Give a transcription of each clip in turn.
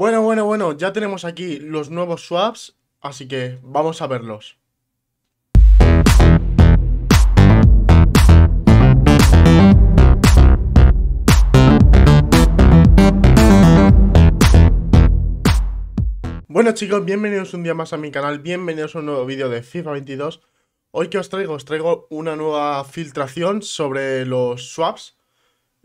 Bueno, bueno, bueno, ya tenemos aquí los nuevos swaps, así que vamos a verlos. Bueno chicos, bienvenidos un día más a mi canal, bienvenidos a un nuevo vídeo de FIFA 22 Hoy que os traigo, os traigo una nueva filtración sobre los swaps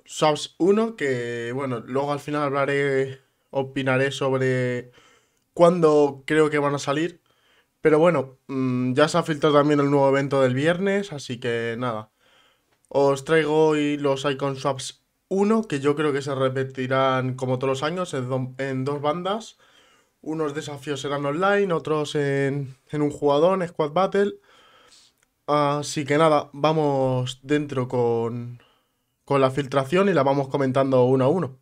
Swaps 1, que bueno, luego al final hablaré opinaré sobre cuándo creo que van a salir. Pero bueno, mm, ya se ha filtrado también el nuevo evento del viernes, así que nada. Os traigo hoy los Icon Swaps 1, que yo creo que se repetirán como todos los años en, dos bandas. Unos desafíos serán online, otros en, un jugador, Squad Battle. Así que nada, vamos dentro con, con la filtración y la vamos comentando uno a uno.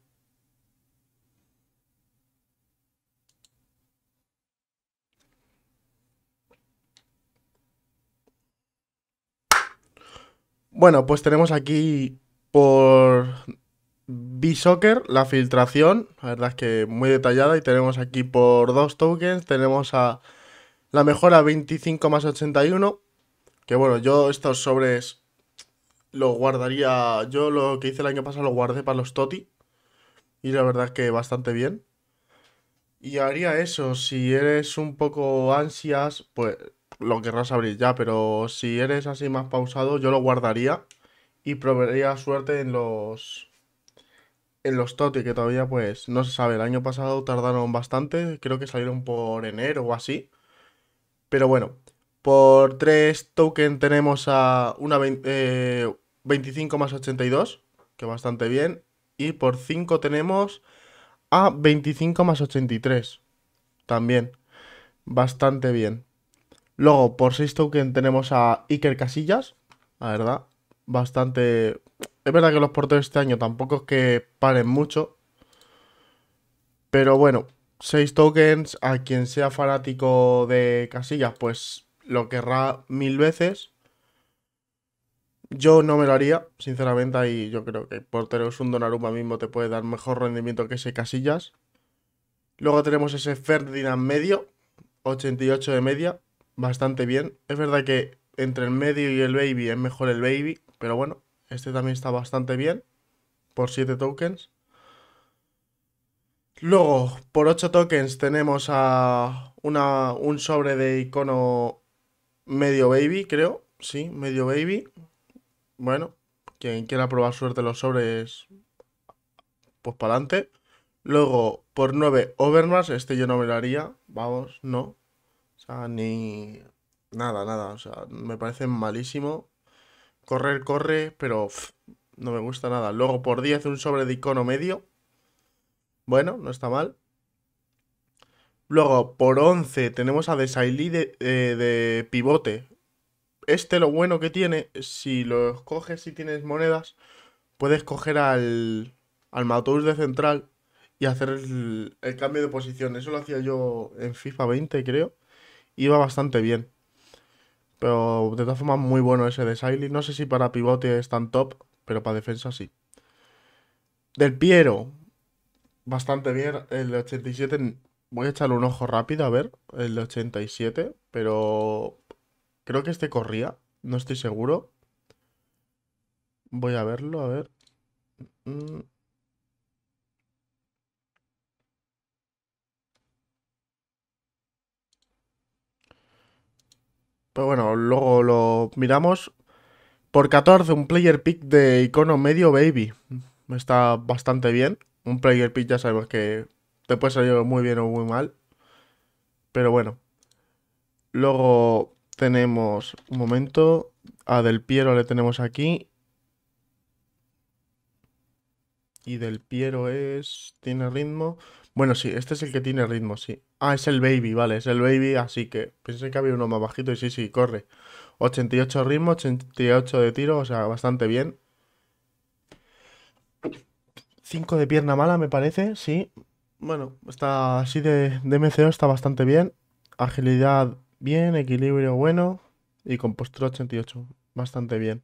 Bueno, pues tenemos aquí por B-Soccer la filtración, la verdad es que muy detallada, y tenemos aquí por dos tokens, tenemos a la mejora 25 más 81, que bueno, yo estos sobres lo guardaría, yo lo que hice el año pasado lo guardé para los Toti, y la verdad es que bastante bien. Y haría eso, si eres un poco ansias, pues lo querrás abrir ya, pero si eres así más pausado, yo lo guardaría y probaría suerte en los en los TOTI, que todavía pues no se sabe. El año pasado tardaron bastante, creo que salieron por enero o así. Pero bueno, por 3 token tenemos a una 25 eh, más 82, que bastante bien. Y por 5 tenemos a 25 más 83, también. Bastante bien. Luego, por 6 tokens tenemos a Iker Casillas, la verdad, bastante... Es verdad que los porteros este año tampoco es que paren mucho, pero bueno, 6 tokens, a quien sea fanático de Casillas, pues lo querrá mil veces. Yo no me lo haría, sinceramente, Y yo creo que porteros un donaruma mismo te puede dar mejor rendimiento que ese Casillas. Luego tenemos ese Ferdinand medio, 88 de media, bastante bien. Es verdad que entre el medio y el baby es mejor el baby, pero bueno, este también está bastante bien por 7 tokens. Luego, por 8 tokens tenemos a una, un sobre de icono medio baby, creo. Sí, medio baby. Bueno, quien quiera probar suerte los sobres, pues para adelante. Luego, por 9 overmars este yo no me lo haría, vamos, no. Ah, ni nada, nada. O sea, me parece malísimo. Correr, corre, pero no me gusta nada. Luego por 10 un sobre de icono medio. Bueno, no está mal. Luego por 11 tenemos a Desailly de, eh, de pivote. Este lo bueno que tiene, si lo coges y tienes monedas, puedes coger al, al de central y hacer el, el cambio de posición. Eso lo hacía yo en FIFA 20, creo iba bastante bien. Pero de todas formas, muy bueno ese de Siley. No sé si para pivote es tan top, pero para defensa sí. Del Piero, bastante bien. El 87, voy a echarle un ojo rápido a ver. El 87, pero creo que este corría. No estoy seguro. Voy a verlo, a ver. Mm. bueno, luego lo miramos. Por 14, un player pick de icono medio baby. Está bastante bien. Un player pick ya sabemos que te puede salir muy bien o muy mal. Pero bueno. Luego tenemos, un momento, a Del Piero le tenemos aquí Y del Piero es... ¿Tiene ritmo? Bueno, sí, este es el que tiene ritmo, sí. Ah, es el Baby, vale, es el Baby, así que pensé que había uno más bajito y sí, sí, corre. 88 ritmo, 88 de tiro, o sea, bastante bien. 5 de pierna mala, me parece, sí. Bueno, está así de, de MCO, está bastante bien. Agilidad bien, equilibrio bueno y compostura 88, bastante bien.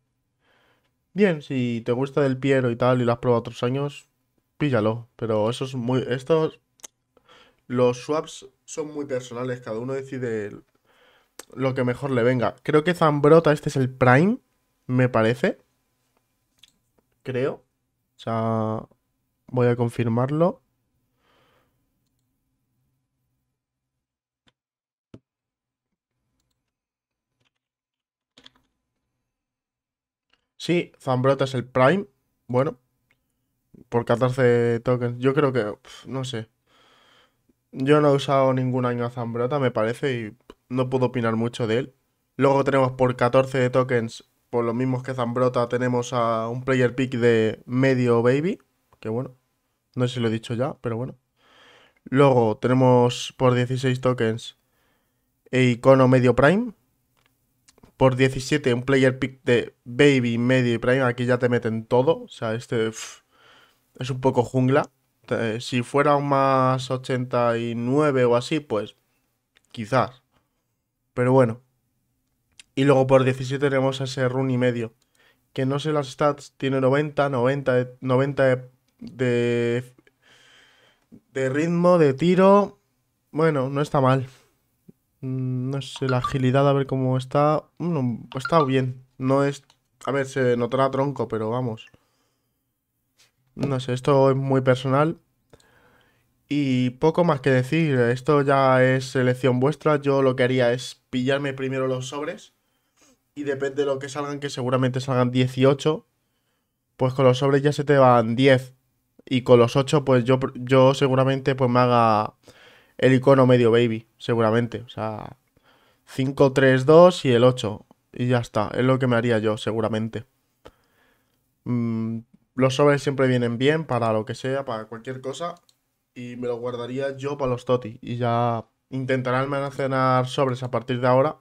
Bien, si te gusta Del Piero y tal y lo has probado otros años, píllalo. Pero eso es muy. Estos. Los swaps son muy personales, cada uno decide lo que mejor le venga. Creo que Zambrota, este es el Prime, me parece. Creo. O sea, voy a confirmarlo. Sí, Zambrota es el Prime. Bueno, por 14 tokens. Yo creo que, no sé. Yo no he usado ningún año Zambrota, me parece, y no puedo opinar mucho de él. Luego tenemos por 14 tokens, por lo mismos que Zambrota, tenemos a un player pick de medio baby. Que bueno, no sé si lo he dicho ya, pero bueno. Luego tenemos por 16 tokens e icono medio prime por 17 un player pick de Baby, Medio y Prime. Aquí ya te meten todo. O sea, este es un poco jungla. si fuera un más 89 o así, pues quizás. Pero bueno. Y luego por 17 tenemos ese run y medio. Que no sé las stats, tiene 90, 90, 90 de, de ritmo, de tiro. Bueno, no está mal. Mm, no sé, la agilidad, a ver cómo está. está bien. No es. A ver, se notará tronco, pero vamos. No sé, esto es muy personal. Y poco más que decir. Esto ya es elección vuestra. Yo lo que haría es pillarme primero los sobres. Y depende de lo que salgan, que seguramente salgan 18. Pues con los sobres ya se te van 10. Y con los 8, pues yo, yo seguramente pues me haga el icono medio baby, seguramente. O sea, 5, 3, 2 y el 8. Y ya está, es lo que me haría yo, seguramente. Mm, los sobres siempre vienen bien para lo que sea, para cualquier cosa. Y me lo guardaría yo para los TOTI. Y ya intentaré almacenar sobres a partir de ahora.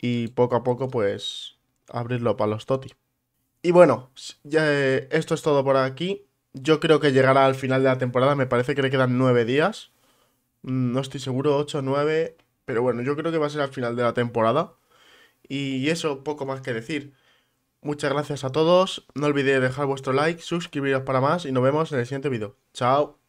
Y poco a poco, pues, abrirlo para los TOTI. Y bueno, ya, eh, esto es todo por aquí. Yo creo que llegará al final de la temporada. Me parece que le quedan nueve días. Mm, no estoy seguro, 8 o 9, pero bueno, yo creo que va a ser al final de la temporada. Y eso, poco más que decir. Muchas gracias a todos, no olvidéis dejar vuestro like, suscribiros para más y nos vemos en el siguiente vídeo. Chao.